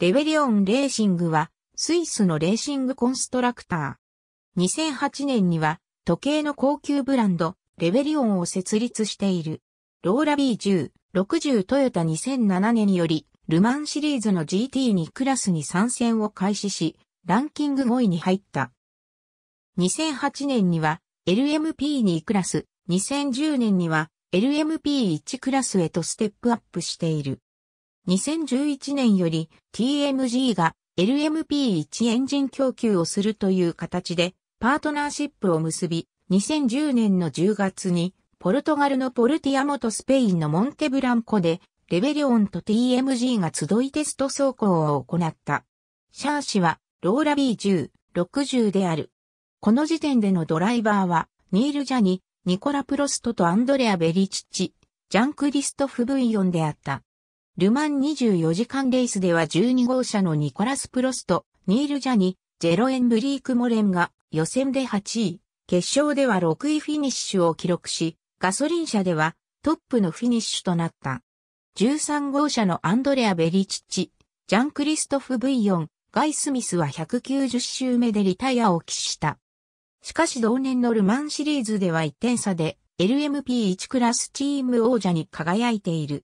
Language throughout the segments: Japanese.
レベリオンレーシングは、スイスのレーシングコンストラクター。2008年には、時計の高級ブランド、レベリオンを設立している。ローラ B10、60トヨタ2007年により、ルマンシリーズの GT2 クラスに参戦を開始し、ランキング5位に入った。2008年には、LMP2 クラス、2010年には、LMP1 クラスへとステップアップしている。2011年より TMG が LMP1 エンジン供給をするという形でパートナーシップを結び、2010年の10月にポルトガルのポルティアモとスペインのモンテブランコでレベリオンと TMG が集いテスト走行を行った。シャーシはローラ B10、60である。この時点でのドライバーはニール・ジャニ、ニコラ・プロストとアンドレア・ベリチッチ、ジャンクリストフ・ブイヨンであった。ルマン24時間レースでは12号車のニコラス・プロスト、ニール・ジャニ、ジェロエン・ブリーク・モレンが予選で8位、決勝では6位フィニッシュを記録し、ガソリン車ではトップのフィニッシュとなった。13号車のアンドレア・ベリチッチ、ジャン・クリストフ・ブイヨン、ガイ・スミスは190周目でリタイアを期した。しかし同年のルマンシリーズでは1点差で LMP1 クラスチーム王者に輝いている。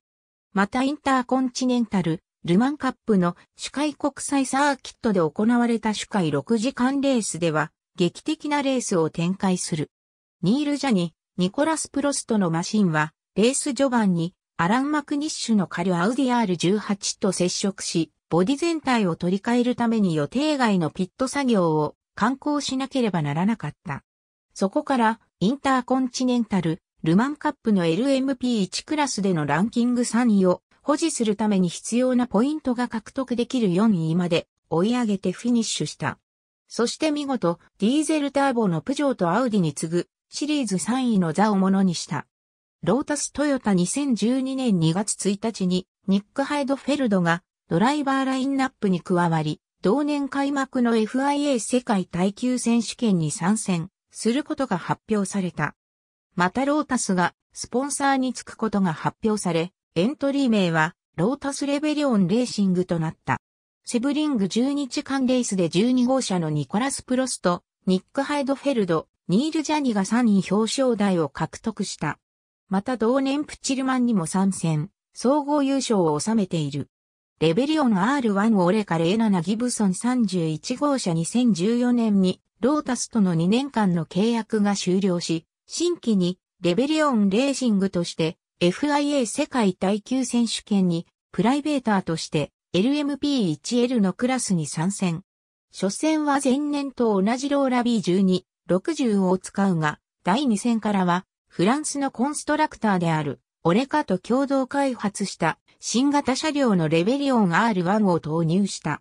またインターコンチネンタル、ルマンカップの主会国際サーキットで行われた主会6時間レースでは、劇的なレースを展開する。ニール・ジャニ、ニコラス・プロストのマシンは、レース序盤に、アラン・マクニッシュのカルアウディ R18 と接触し、ボディ全体を取り替えるために予定外のピット作業を、観光しなければならなかった。そこから、インターコンチネンタル、ルマンカップの LMP1 クラスでのランキング3位を保持するために必要なポイントが獲得できる4位まで追い上げてフィニッシュした。そして見事、ディーゼルターボのプジョーとアウディに次ぐシリーズ3位の座をものにした。ロータストヨタ2012年2月1日にニック・ハイドフェルドがドライバーラインナップに加わり、同年開幕の FIA 世界耐久選手権に参戦することが発表された。またロータスがスポンサーにつくことが発表され、エントリー名はロータスレベリオンレーシングとなった。セブリング12時間レースで12号車のニコラス・プロスト、ニック・ハイドフェルド、ニール・ジャニが3位表彰台を獲得した。また同年プチルマンにも参戦、総合優勝を収めている。レベリオン R1 オレカナ7ギブソン31号車2014年にロータスとの2年間の契約が終了し、新規にレベリオンレーシングとして FIA 世界耐久選手権にプライベーターとして LMP1L のクラスに参戦。初戦は前年と同じローラ B12、60を使うが、第2戦からはフランスのコンストラクターであるオレカと共同開発した新型車両のレベリオン R1 を投入した。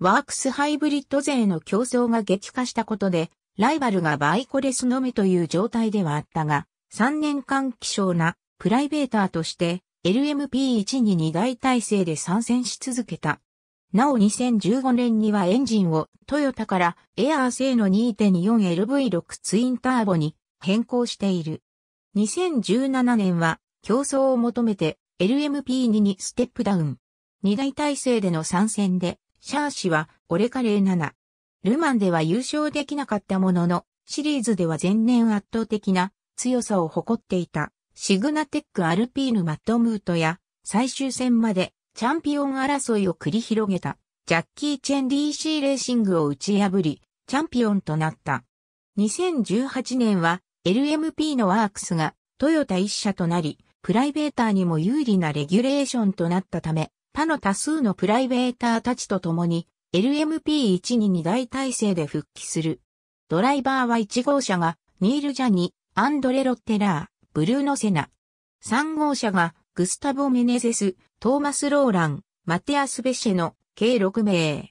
ワークスハイブリッド勢の競争が激化したことで、ライバルがバイコレスのみという状態ではあったが、3年間希少なプライベーターとして LMP1 に2大体制で参戦し続けた。なお2015年にはエンジンをトヨタからエアー製の 2.4LV6 ツインターボに変更している。2017年は競争を求めて LMP2 にステップダウン。2大体制での参戦で、シャーシはオレカレー7、ルマンでは優勝できなかったものの、シリーズでは前年圧倒的な強さを誇っていた、シグナテックアルピーヌマットムートや、最終戦までチャンピオン争いを繰り広げた、ジャッキー・チェン DC レーシングを打ち破り、チャンピオンとなった。2018年は LMP のワークスがトヨタ一社となり、プライベーターにも有利なレギュレーションとなったため、他の多数のプライベーターたちと共に LMP122 大体制で復帰する。ドライバーは1号車がニール・ジャニ、アンドレ・ロッテラー、ブルーノ・セナ。3号車がグスタボ・メネゼス、トーマス・ローラン、マテアス・ベシェの計6名。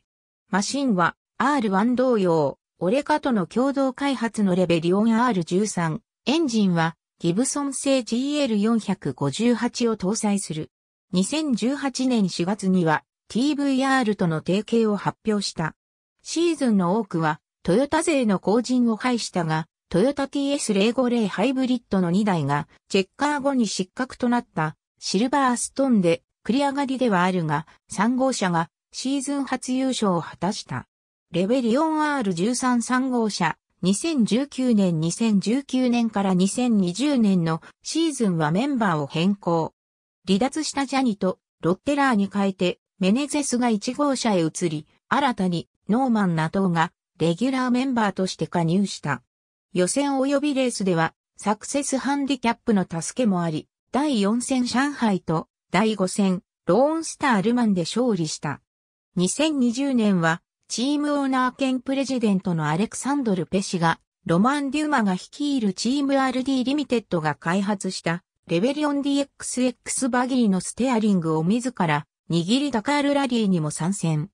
マシンは R1 同様、オレカとの共同開発のレベリオン R13。エンジンはギブソン製 GL458 を搭載する。2018年4月には TVR との提携を発表した。シーズンの多くは、トヨタ勢の後陣を排したが、トヨタ TS050 ハイブリッドの2台が、チェッカー後に失格となったシルバーストーンで繰り上がりではあるが、3号車がシーズン初優勝を果たした。レベリオン R133 号車、2019年2019年から2020年のシーズンはメンバーを変更。離脱したジャニとロッテラーに変えてメネゼスが1号車へ移り、新たにノーマン・ナトーがレギュラーメンバーとして加入した。予選及びレースではサクセスハンディキャップの助けもあり、第4戦上海と第5戦ローンスタールマンで勝利した。2020年はチームオーナー兼プレジデントのアレクサンドル・ペシがロマン・デューマが率いるチーム RD リミテッドが開発したレベリオン DXX バギーのステアリングを自ら握りダカールラリーにも参戦。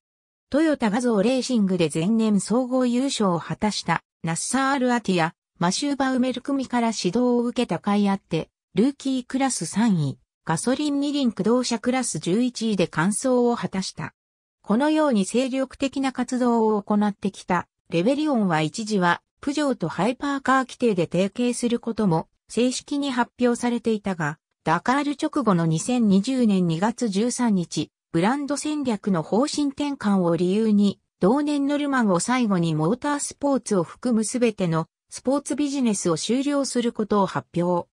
トヨタ画像レーシングで前年総合優勝を果たしたナッサール・アティア、マシュー・バウメル組から指導を受けた甲斐あって、ルーキークラス3位、ガソリン二輪駆動車クラス11位で完走を果たした。このように精力的な活動を行ってきた、レベリオンは一時は、プジョーとハイパーカー規定で提携することも正式に発表されていたが、ダカール直後の2020年2月13日、ブランド戦略の方針転換を理由に、同年ノルマンを最後にモータースポーツを含むすべてのスポーツビジネスを終了することを発表。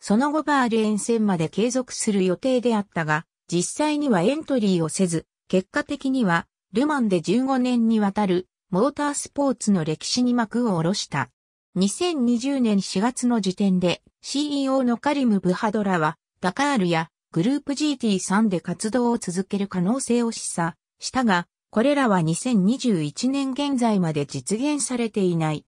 その後バール沿線まで継続する予定であったが、実際にはエントリーをせず、結果的には、ルマンで15年にわたるモータースポーツの歴史に幕を下ろした。2020年4月の時点で CEO のカリム・ブハドラはダカールやグループ GT3 で活動を続ける可能性を示唆したが、これらは2021年現在まで実現されていない。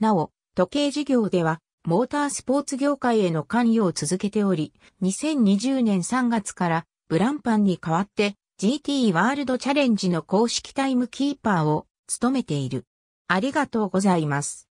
なお、時計事業ではモータースポーツ業界への関与を続けており、2020年3月からブランパンに代わって GT ワールドチャレンジの公式タイムキーパーを務めている。ありがとうございます。